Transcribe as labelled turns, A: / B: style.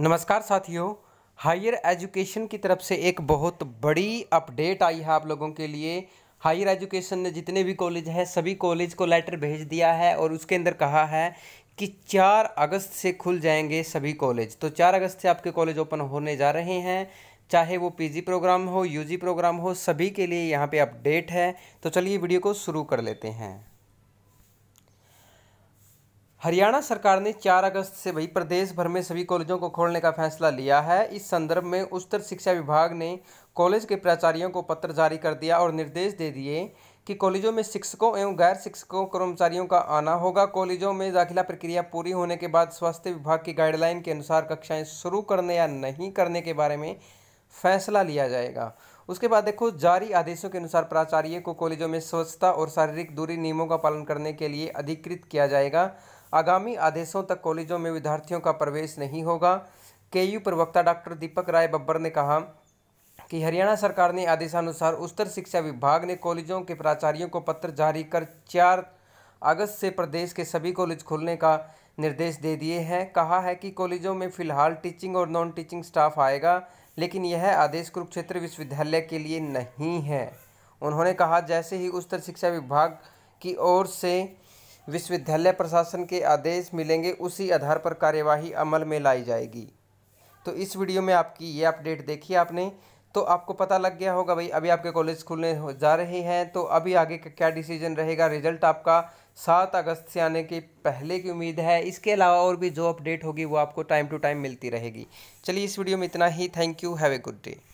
A: नमस्कार साथियों higher education की तरफ से एक बहुत बड़ी अपडेट आई है आप लोगों के लिए हायर एजुकेशन ने जितने भी कॉलेज हैं सभी कॉलेज को लेटर भेज दिया है और उसके अंदर कहा है कि चार अगस्त से खुल जाएंगे सभी कॉलेज तो चार अगस्त से आपके कॉलेज ओपन होने जा रहे हैं चाहे वो पीजी प्रोग्राम हो यूजी प्रोग्राम हो सभी के लिए यहाँ पे अपडेट है तो चलिए वीडियो को शुरू कर लेते हैं हरियाणा सरकार ने 4 अगस्त से वही प्रदेश भर में सभी कॉलेजों को खोलने का फैसला लिया है इस संदर्भ में उच्चतर शिक्षा विभाग ने कॉलेज के प्राचार्यों को पत्र जारी कर दिया और निर्देश दे दिए कि कॉलेजों में शिक्षकों एवं गैर शिक्षकों कर्मचारियों का आना होगा कॉलेजों में दाखिला प्रक्रिया पूरी होने के बाद स्वास्थ्य विभाग की गाइडलाइन के अनुसार कक्षाएं शुरू करने या नहीं करने के बारे में फैसला लिया जाएगा उसके बाद देखो जारी आदेशों के अनुसार प्राचार्य को कॉलेजों में स्वच्छता और शारीरिक दूरी नियमों का पालन करने के लिए अधिकृत किया जाएगा आगामी आदेशों तक कॉलेजों में विद्यार्थियों का प्रवेश नहीं होगा केयू प्रवक्ता डॉक्टर दीपक राय बब्बर ने कहा कि हरियाणा सरकार ने आदेशानुसार उच्चतर शिक्षा विभाग ने कॉलेजों के प्राचार्यों को पत्र जारी कर चार अगस्त से प्रदेश के सभी कॉलेज खोलने का निर्देश दे दिए हैं कहा है कि कॉलेजों में फिलहाल टीचिंग और नॉन टीचिंग स्टाफ आएगा लेकिन यह आदेश कुरुक्षेत्र विश्वविद्यालय के लिए नहीं है उन्होंने कहा जैसे ही उच्चतर शिक्षा विभाग की ओर से विश्वविद्यालय प्रशासन के आदेश मिलेंगे उसी आधार पर कार्यवाही अमल में लाई जाएगी तो इस वीडियो में आपकी ये अपडेट देखी आपने तो आपको पता लग गया होगा भाई अभी आपके कॉलेज खुलने जा रहे हैं तो अभी आगे का क्या डिसीजन रहेगा रिजल्ट आपका सात अगस्त से आने की पहले की उम्मीद है इसके अलावा और भी जो अपडेट होगी वो आपको टाइम टू टाइम मिलती रहेगी चलिए इस वीडियो में इतना ही thank you have a good day